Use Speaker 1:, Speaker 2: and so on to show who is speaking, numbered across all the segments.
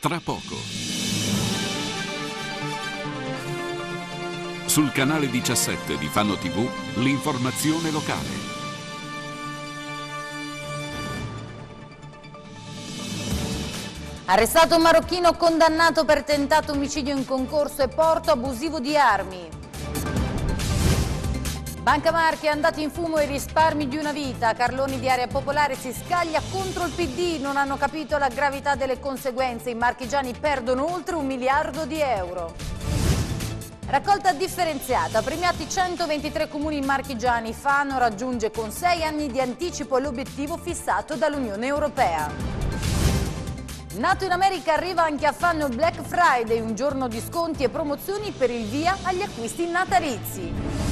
Speaker 1: tra poco. Sul canale 17 di Fano TV, l'informazione locale.
Speaker 2: Arrestato un marocchino condannato per tentato omicidio in concorso e porto abusivo di armi. Banca Marche è andato in fumo i risparmi di una vita. Carloni di Area Popolare si scaglia contro il PD. Non hanno capito la gravità delle conseguenze. I marchigiani perdono oltre un miliardo di euro. Raccolta differenziata. Premiati 123 comuni marchigiani. Fano raggiunge con 6 anni di anticipo l'obiettivo fissato dall'Unione Europea. Nato in America arriva anche a Fano il Black Friday, un giorno di sconti e promozioni per il via agli acquisti natalizi.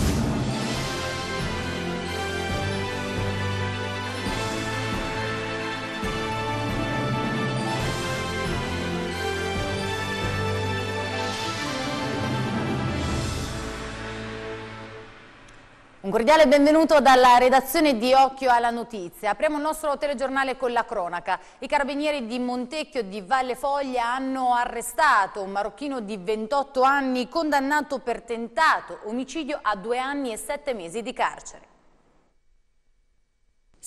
Speaker 2: Un cordiale benvenuto dalla redazione di Occhio alla Notizia. Apriamo il nostro telegiornale con la cronaca. I carabinieri di Montecchio di Valle Foglia hanno arrestato un marocchino di 28 anni condannato per tentato omicidio a due anni e sette mesi di carcere.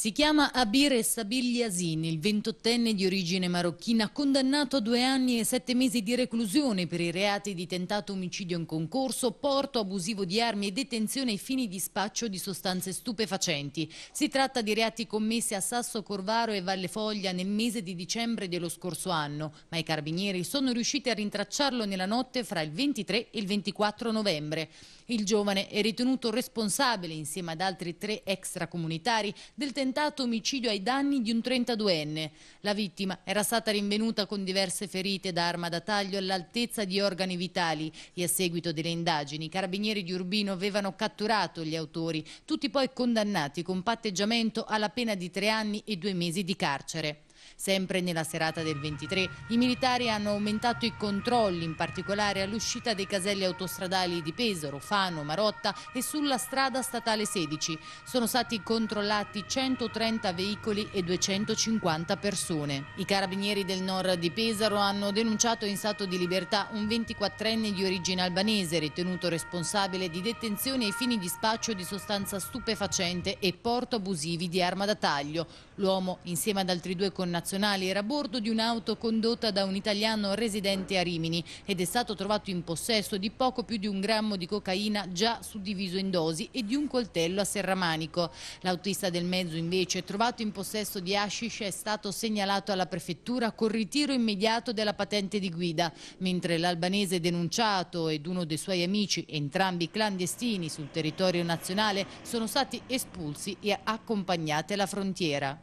Speaker 2: Si chiama Abir Sabil Yasin, il ventottenne di origine marocchina, condannato a due anni e sette mesi di reclusione per i reati di tentato omicidio in concorso, porto abusivo di armi e detenzione ai fini di spaccio di sostanze stupefacenti. Si tratta di reati commessi a Sasso Corvaro e Valle Foglia nel mese di dicembre dello scorso anno, ma i carabinieri sono riusciti a rintracciarlo nella notte fra il 23 e il 24 novembre. Il giovane è ritenuto responsabile, insieme ad altri tre extracomunitari, del tentato tentato omicidio ai danni di un 32enne. La vittima era stata rinvenuta con diverse ferite da arma da taglio all'altezza di organi vitali e a seguito delle indagini i carabinieri di Urbino avevano catturato gli autori, tutti poi condannati con patteggiamento alla pena di tre anni e due mesi di carcere. Sempre nella serata del 23 i militari hanno aumentato i controlli, in particolare all'uscita dei caselli autostradali di Pesaro, Fano, Marotta e sulla strada statale 16. Sono stati controllati 130 veicoli e 250 persone. I carabinieri del nord di Pesaro hanno denunciato in stato di libertà un 24enne di origine albanese ritenuto responsabile di detenzione ai fini di spaccio di sostanza stupefacente e porto abusivi di arma da taglio. L'uomo, insieme ad altri due connazionali, internazionali. Era a bordo di un'auto condotta da un italiano residente a Rimini ed è stato trovato in possesso di poco più di un grammo di cocaina già suddiviso in dosi e di un coltello a serramanico. L'autista del mezzo invece trovato in possesso di hashish è stato segnalato alla prefettura col ritiro immediato della patente di guida, mentre l'albanese denunciato ed uno dei suoi amici, entrambi clandestini sul territorio nazionale, sono stati espulsi e accompagnati alla frontiera.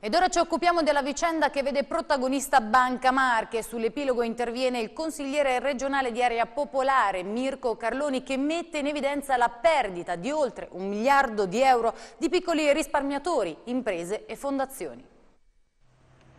Speaker 2: Ed ora ci occupiamo della vicenda che vede protagonista Banca Marche. Sull'epilogo interviene il consigliere regionale di area popolare Mirko Carloni che mette in evidenza la perdita di oltre un miliardo di euro di piccoli risparmiatori, imprese e fondazioni.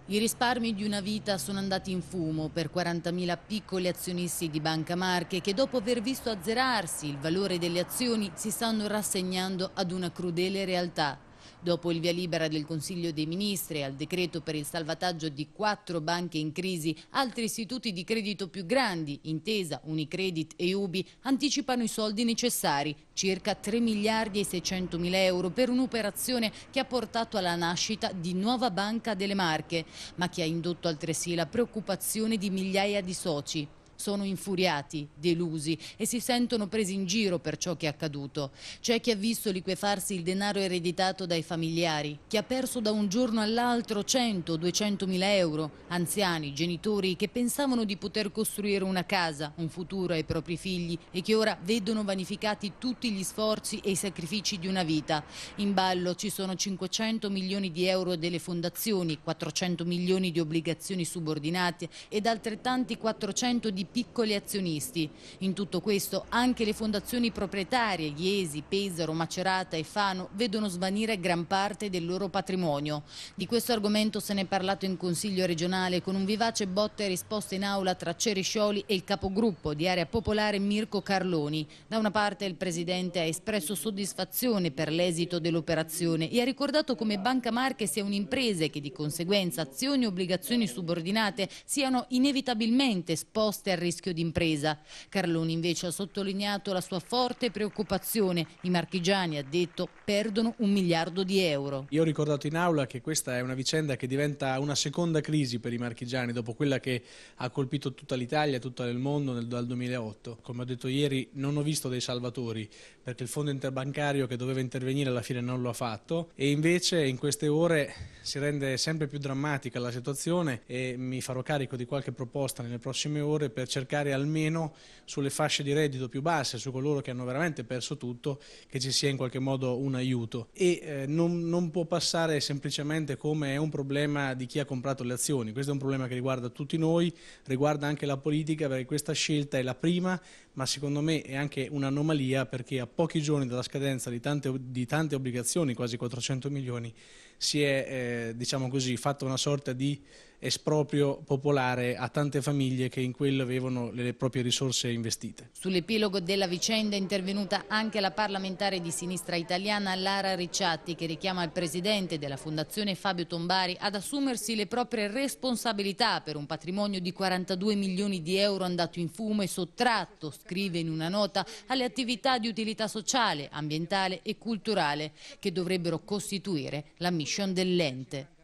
Speaker 2: I risparmi di una vita sono andati in fumo per 40.000 piccoli azionisti di Banca Marche che dopo aver visto azzerarsi il valore delle azioni si stanno rassegnando ad una crudele realtà. Dopo il via libera del Consiglio dei Ministri al decreto per il salvataggio di quattro banche in crisi, altri istituti di credito più grandi, Intesa, Unicredit e Ubi, anticipano i soldi necessari, circa 3 miliardi e 600 mila euro per un'operazione che ha portato alla nascita di Nuova Banca delle Marche, ma che ha indotto altresì la preoccupazione di migliaia di soci sono infuriati, delusi e si sentono presi in giro per ciò che è accaduto. C'è chi ha visto liquefarsi il denaro ereditato dai familiari, chi ha perso da un giorno all'altro 100-200 mila euro, anziani, genitori che pensavano di poter costruire una casa, un futuro ai propri figli e che ora vedono vanificati tutti gli sforzi e i sacrifici di una vita. In ballo ci sono 500 milioni di euro delle fondazioni, 400 milioni di obbligazioni subordinate ed altrettanti 400 di piccoli azionisti. In tutto questo anche le fondazioni proprietarie, Iesi, Pesaro, Macerata e Fano, vedono svanire gran parte del loro patrimonio. Di questo argomento se ne è parlato in Consiglio regionale con un vivace botte e risposta in aula tra Ceriscioli e il capogruppo di Area Popolare Mirko Carloni. Da una parte il Presidente ha espresso soddisfazione per l'esito dell'operazione e ha ricordato come Banca Marche sia un'impresa e che di conseguenza azioni e obbligazioni subordinate siano inevitabilmente esposte a rischio d'impresa. Carloni invece ha sottolineato la sua forte preoccupazione. I marchigiani, ha detto, perdono un miliardo di euro.
Speaker 3: Io ho ricordato in aula che questa è una vicenda che diventa una seconda crisi per i marchigiani dopo quella che ha colpito tutta l'Italia tutto il mondo nel, dal 2008. Come ho detto ieri, non ho visto dei salvatori perché il fondo interbancario che doveva intervenire alla fine non lo ha fatto e invece in queste ore si rende sempre più drammatica la situazione e mi farò carico di qualche proposta nelle prossime ore per cercare almeno sulle fasce di reddito più basse, su coloro che hanno veramente perso tutto, che ci sia in qualche modo un aiuto. E eh, non, non può passare semplicemente come è un problema di chi ha comprato le azioni, questo è un problema che riguarda tutti noi, riguarda anche la politica perché questa scelta è la prima, ma secondo me è anche un'anomalia perché a pochi giorni dalla scadenza di tante, di tante obbligazioni, quasi 400 milioni, si è eh, diciamo così, fatta una sorta di esproprio popolare a tante famiglie che in quello avevano le proprie risorse investite.
Speaker 2: Sull'epilogo della vicenda è intervenuta anche la parlamentare di sinistra italiana Lara Ricciatti che richiama il presidente della Fondazione Fabio Tombari ad assumersi le proprie responsabilità per un patrimonio di 42 milioni di euro andato in fumo e sottratto, scrive in una nota, alle attività di utilità sociale, ambientale e culturale che dovrebbero costituire la mission dell'ente.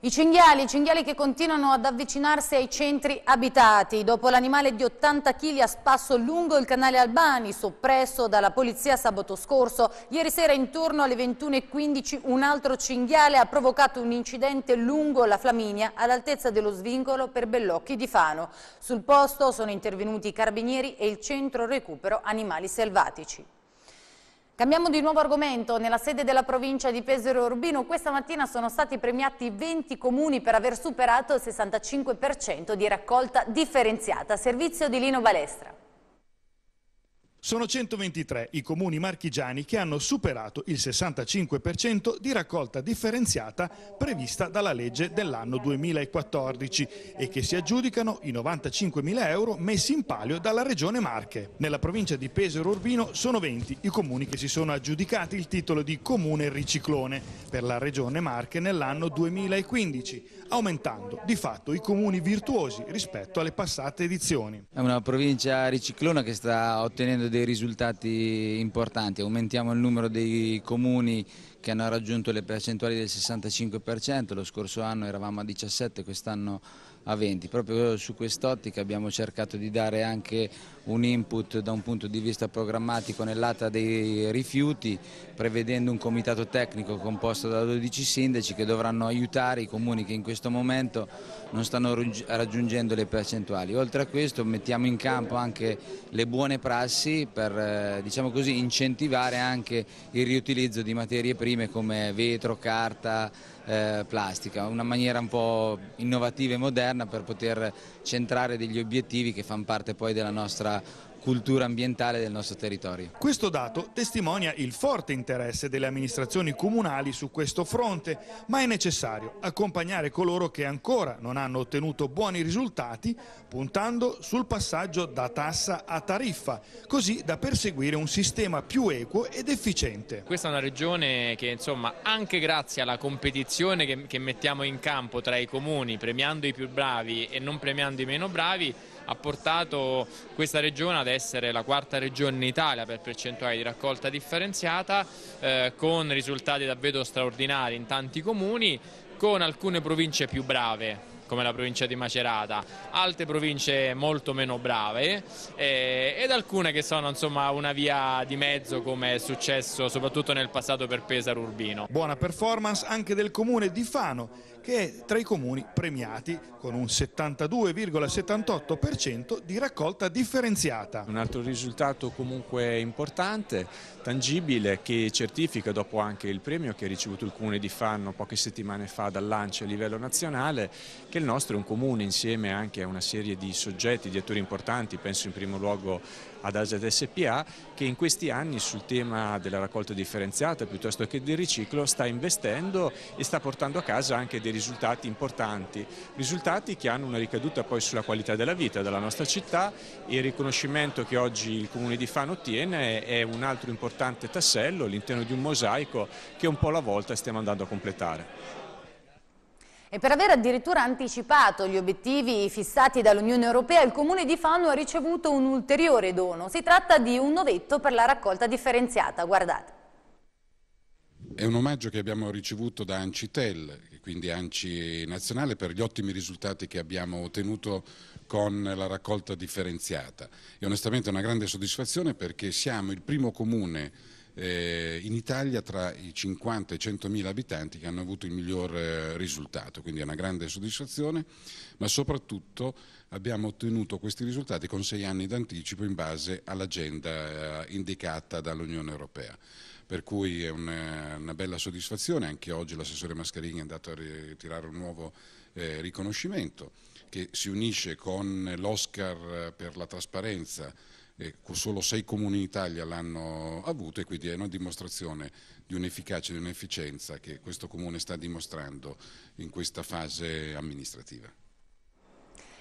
Speaker 2: I cinghiali, i cinghiali che continuano ad avvicinarsi ai centri abitati. Dopo l'animale di 80 kg a spasso lungo il canale Albani, soppresso dalla polizia sabato scorso, ieri sera intorno alle 21.15 un altro cinghiale ha provocato un incidente lungo la Flaminia all'altezza dello svincolo per Bellocchi di Fano. Sul posto sono intervenuti i carabinieri e il centro recupero animali selvatici. Cambiamo di nuovo argomento. Nella sede della provincia di Pesaro Urbino questa mattina sono stati premiati 20 comuni per aver superato il 65% di raccolta differenziata. Servizio di Lino Balestra.
Speaker 1: Sono 123 i comuni marchigiani che hanno superato il 65% di raccolta differenziata prevista dalla legge dell'anno 2014 e che si aggiudicano i 95.000 euro messi in palio dalla regione Marche. Nella provincia di Pesaro Urbino sono 20 i comuni che si sono aggiudicati il titolo di comune riciclone per la regione Marche nell'anno 2015 aumentando di fatto i comuni virtuosi rispetto alle passate edizioni.
Speaker 2: È una provincia riciclona che sta ottenendo dei risultati importanti, aumentiamo il numero dei comuni che hanno raggiunto le percentuali del 65%, lo scorso anno eravamo a 17, quest'anno a 20. Proprio su quest'ottica abbiamo cercato di dare anche un input da un punto di vista programmatico nell'ata dei rifiuti, prevedendo un comitato tecnico composto da 12 sindaci che dovranno aiutare i comuni che in questo momento non stanno raggiungendo le percentuali. Oltre a questo mettiamo in campo anche le buone prassi per eh, diciamo così, incentivare anche il riutilizzo di materie prime prime come vetro, carta, eh, plastica, una maniera un po' innovativa e moderna per poter centrare degli obiettivi che fanno parte poi della nostra cultura ambientale del nostro territorio.
Speaker 1: Questo dato testimonia il forte interesse delle amministrazioni comunali su questo fronte, ma è necessario accompagnare coloro che ancora non hanno ottenuto buoni risultati puntando sul passaggio da tassa a tariffa, così da perseguire un sistema più equo ed efficiente. Questa è una regione che insomma anche grazie alla competizione che, che mettiamo in campo tra i comuni, premiando i più bravi e non premiando i meno bravi, ha portato questa regione ad essere la quarta regione in Italia per percentuale di raccolta differenziata eh, con risultati davvero straordinari in tanti comuni con alcune province più brave come la provincia di Macerata, altre province molto meno brave eh, ed alcune che sono insomma una via di mezzo come è successo soprattutto nel passato per Pesaro Urbino. Buona performance anche del comune di Fano che è tra i comuni premiati con un 72,78% di raccolta differenziata. Un altro risultato comunque importante, tangibile, che certifica
Speaker 3: dopo anche il premio che ha ricevuto il comune di Fanno poche settimane fa dal lancio a livello nazionale, che il nostro è un comune insieme anche a una serie di soggetti, di attori importanti, penso in primo luogo ad Asad SPA che in questi anni sul tema della raccolta differenziata piuttosto che del riciclo sta investendo e sta portando a casa anche dei risultati importanti, risultati che hanno una ricaduta poi sulla qualità della vita della nostra città e il riconoscimento che oggi il Comune di Fano ottiene è un altro importante tassello all'interno di un mosaico che un po' alla volta stiamo andando a completare.
Speaker 2: E per aver addirittura anticipato gli obiettivi fissati dall'Unione Europea, il Comune di Fanno ha ricevuto un ulteriore dono. Si tratta di un novetto per la raccolta differenziata. Guardate.
Speaker 1: È un omaggio che abbiamo ricevuto da Ancitel, quindi Anci Nazionale, per gli ottimi risultati che abbiamo ottenuto con la raccolta differenziata. E onestamente è una grande soddisfazione perché siamo il primo comune eh, in Italia tra i 50 e i 100.000 abitanti che hanno avuto il miglior eh, risultato, quindi è una grande soddisfazione, ma soprattutto abbiamo ottenuto questi risultati con sei anni d'anticipo in base all'agenda eh, indicata dall'Unione Europea per cui è una, eh, una, bella soddisfazione, anche oggi l'assessore Mascherini è andato a ritirare un nuovo eh, riconoscimento che si unisce con l'Oscar eh, per la trasparenza eh, solo sei comuni in Italia l'hanno avuto e quindi è una dimostrazione di un'efficacia, e di un'efficienza che questo comune sta dimostrando in questa fase amministrativa.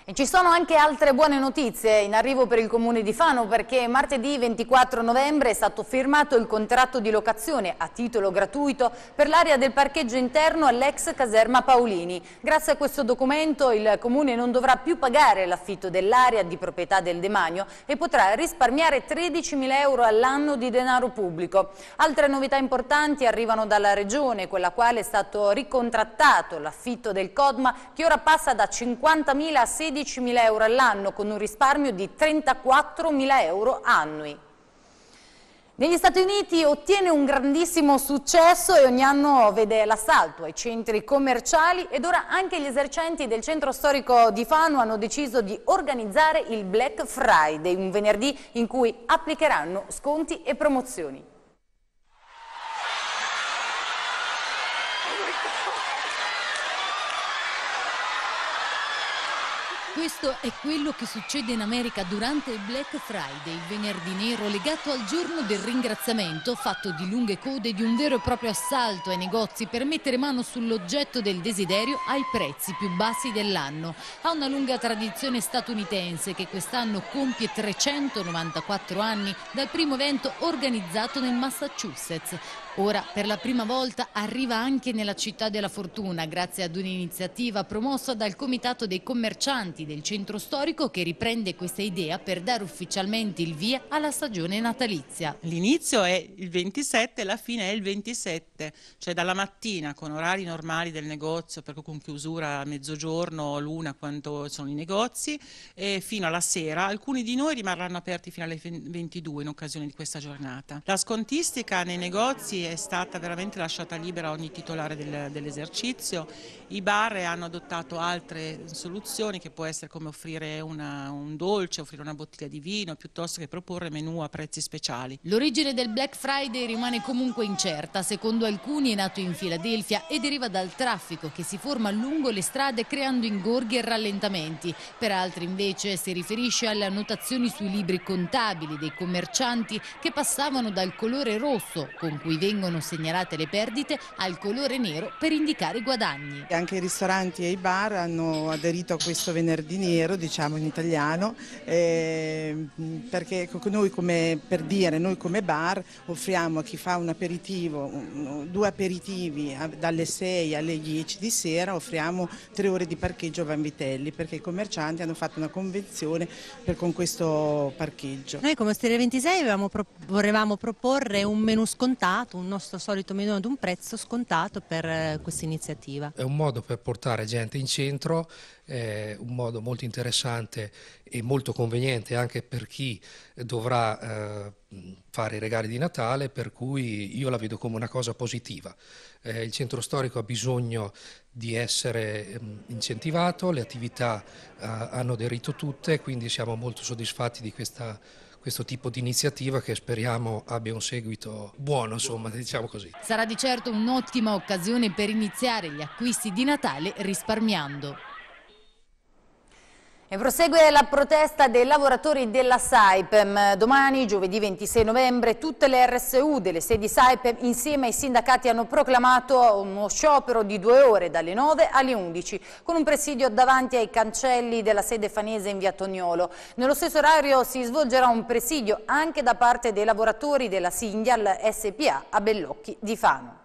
Speaker 2: E ci sono anche altre buone notizie in arrivo per il Comune di Fano perché martedì 24 novembre è stato firmato il contratto di locazione a titolo gratuito per l'area del parcheggio interno all'ex caserma Paolini. Grazie a questo documento il Comune non dovrà più pagare l'affitto dell'area di proprietà del demanio e potrà risparmiare 13.000 euro all'anno di denaro pubblico. Altre novità importanti arrivano dalla Regione, con la quale è stato ricontrattato l'affitto del Codma che ora passa da 50.000 a 16.000 16.000 euro all'anno con un risparmio di 34.000 euro annui. Negli Stati Uniti ottiene un grandissimo successo e ogni anno vede l'assalto ai centri commerciali ed ora anche gli esercenti del centro storico di Fano hanno deciso di organizzare il Black Friday, un venerdì in cui applicheranno sconti e promozioni. Questo è quello che succede in America durante il Black Friday, il venerdì nero legato al giorno del ringraziamento, fatto di lunghe code e di un vero e proprio assalto ai negozi per mettere mano sull'oggetto del desiderio ai prezzi più bassi dell'anno. Ha una lunga tradizione statunitense che quest'anno compie 394 anni dal primo evento organizzato nel Massachusetts. Ora per la prima volta arriva anche nella città della fortuna grazie ad un'iniziativa promossa dal Comitato dei Commercianti del centro storico che riprende questa idea per dare ufficialmente il via alla stagione natalizia. L'inizio è il 27 e la fine è il 27, cioè dalla mattina con orari normali del negozio, perché con chiusura a mezzogiorno, l'una quando sono i negozi, fino alla sera. Alcuni di noi rimarranno aperti fino alle 22 in occasione di questa giornata. La scontistica nei negozi è stata veramente lasciata libera ogni titolare del, dell'esercizio, i bar hanno adottato altre soluzioni che può essere come offrire una, un dolce, offrire una bottiglia di vino piuttosto che proporre menù a prezzi speciali. L'origine del Black Friday rimane comunque incerta, secondo alcuni è nato in Filadelfia e deriva dal traffico che si forma lungo le strade creando ingorghi e rallentamenti, per altri invece si riferisce alle annotazioni sui libri contabili dei commercianti che passavano dal colore rosso con cui vengono vengono segnalate le perdite al colore nero per indicare i guadagni. Anche i ristoranti e i bar hanno aderito a questo venerdì nero, diciamo in italiano, eh, perché noi come, per dire, noi come bar offriamo a chi fa un aperitivo, due aperitivi dalle 6 alle 10 di sera, offriamo tre ore di parcheggio a Vanvitelli perché i commercianti hanno fatto una convenzione per, con questo parcheggio. Noi come Osteria 26 pro, volevamo proporre un menù scontato, un un nostro solito menù ad un prezzo scontato per eh, questa iniziativa.
Speaker 3: È un modo per portare gente in centro, è un modo molto interessante e molto conveniente anche per chi dovrà eh, fare i regali di Natale, per cui io la vedo come una cosa positiva. Eh, il centro storico ha bisogno di essere mh, ehm, incentivato, le attività eh, hanno aderito tutte, quindi siamo molto soddisfatti di questa questo tipo di iniziativa che speriamo abbia un seguito buono, insomma, diciamo così.
Speaker 2: Sarà di certo un'ottima occasione per iniziare gli acquisti di Natale risparmiando. E prosegue la protesta dei lavoratori della Saipem. Domani, giovedì 26 novembre, tutte le RSU delle sedi Saipem insieme ai sindacati hanno proclamato uno sciopero di due ore dalle 9 alle 11 con un presidio davanti ai cancelli della sede fanese in via Tognolo. Nello stesso orario si svolgerà un presidio anche da parte dei lavoratori della Sindial SPA a Bellocchi di Fano.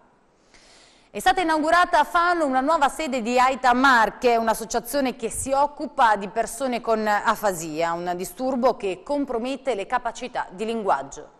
Speaker 2: È stata inaugurata a Fano una nuova sede di Aita Marche, un'associazione che si occupa di persone con afasia, un disturbo che compromette le capacità di linguaggio.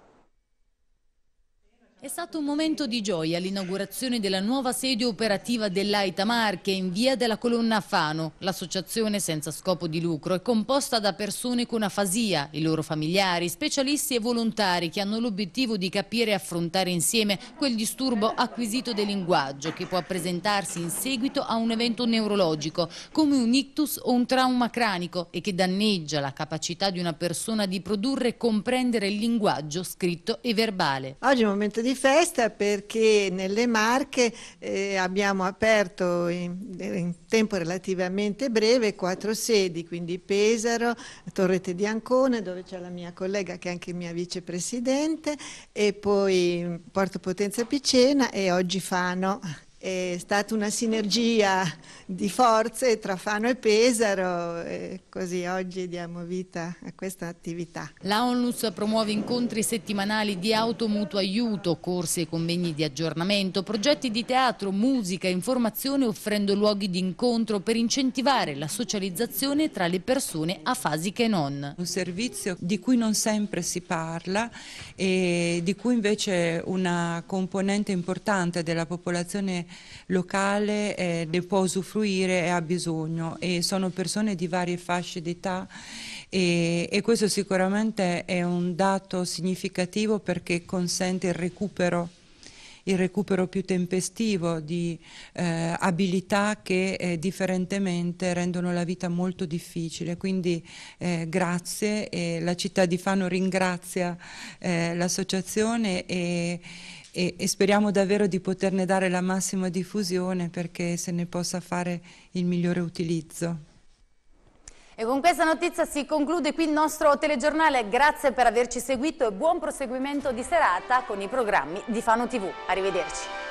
Speaker 2: È stato un momento di gioia l'inaugurazione della nuova sede operativa dell'Aitamar che in via della colonna Fano. L'associazione senza scopo di lucro è composta da persone con afasia, i loro familiari, specialisti e volontari che hanno l'obiettivo di capire e affrontare insieme quel disturbo acquisito del linguaggio che può presentarsi in seguito a un evento neurologico come un ictus o un trauma cranico e che danneggia la capacità di una persona di produrre e comprendere il linguaggio scritto e verbale. Oggi è un momento di di festa perché nelle Marche eh, abbiamo aperto in, in, tempo relativamente breve quattro sedi, quindi Pesaro, Torrete di Ancone, dove c'è la mia collega che è anche mia vicepresidente e poi Porto Potenza Picena e oggi Fano è stata una sinergia di forze tra Fano e Pesaro e così oggi diamo vita a questa attività. La Onlus promuove incontri settimanali di automutuo aiuto, corsi e convegni di aggiornamento, progetti di teatro, musica, e informazione offrendo luoghi di incontro per incentivare la socializzazione tra le persone afasiche e non. Un servizio di cui non sempre si parla e di cui invece una componente importante della popolazione locale eh, ne può usufruire e ha bisogno e sono persone di varie fasce d'età e, e, questo sicuramente è un dato significativo perché consente il recupero, il recupero più tempestivo di eh, abilità che eh, differentemente rendono la vita molto difficile. Quindi eh, grazie, la città di Fano ringrazia eh, l'associazione e, e, speriamo davvero di poterne dare la massima diffusione perché se ne possa fare il migliore utilizzo. E con questa notizia si conclude qui il nostro telegiornale. Grazie per averci seguito e buon proseguimento di serata con i programmi di Fano TV. Arrivederci.